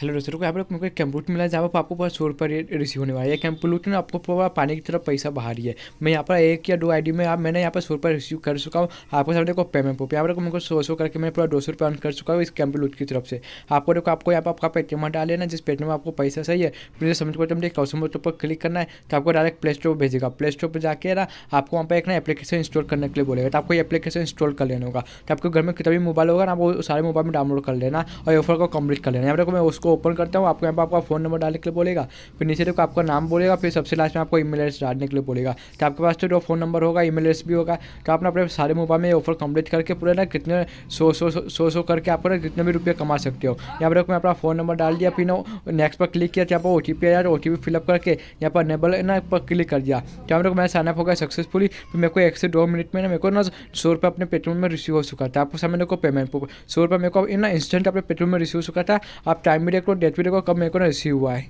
hello दोस्तों यहाँ पर आपको एक कंप्यूटर मिला है जहाँ पर आपको पूरा सौ रुपये रिसीव होने वाला है कंप्यूटर आपको पूरा पानी की तरफ पैसा बाहर ही है मैं यहाँ पर एक या दो आईडी में आप मैंने यहाँ पर सौ रुपये रिसीव कर चुका हूँ आपको सामने को पेमेंट पे यहाँ पर को सौ सौ करके मैं पूरा दो सौ रुपये अर्न कर चुका हूँ इस कंप्यूटर की तरफ से आपको देखो आपको यहाँ पर आपका पेटीएम हटा लेना जिस पेटीएम में आपको पैसा सही है प्लीज़ समझ पाते तुम कस्टमर पर क्लिक करना है तो आपको डायरेक्ट प्ले स्टोर भेजेगा प्ले स्टोर पर जाकर ना आपको वहाँ पर एक ना एप्लीकेशन इंस्टॉल करने के लिए बोलेगा तो आपको ये एप्लीकेशन इंस्टॉल कर लेना होगा तो आपको घर में कितना भी मोबाइल होगा ना वो सारे मोबाइल में डाउनलोड कर लेना और ऑफर को कंप्लीट कर लेना यहाँ पर मैं उसको इसको ओपन करता हूँ आपको यहाँ पर आपका फ़ोन नंबर डालने के लिए बोलेगा फिर नीचे देखो आपका नाम बोलेगा फिर सबसे लास्ट में आपको ई मेल एड्रेस डालने के लिए बोलेगा तो आपके पास तो जो फ़ोन नंबर होगा ई मेल एड्रेस भी होगा तो आपने अपने सारे मोबाइल में ऑफर कंप्लीट करके पूरे ना कितने सौ सौ सौ सौ करके आप कितने भी रुपये कमा सकते हो यहाँ पर मैं अपना फ़ोन नंबर डाल दिया फिर ना नेक्स्ट पर क्लिक किया तो यहाँ पर ओ टी पी आया ओ टी पी फिलअप करके यहाँ पर नेबल ना पर क्लिक कर दिया तो यहाँ पर मेरा साइनअप हो गया सक्सेसफुली फिर मेरे को एक से दो मिनट में ना मेरे को ना सौ रुपये अपने पेट्रोल में रिसीव हो चुका था तो आपको सामने को पेमेंट सौ रुपये मेरे को ना इंस्टेंट अपने पेट्रोल में रिसीव हो चुका था आप टाइम भी देख लो डेट वीडियो का कब मेरे को रिसीव हुआ है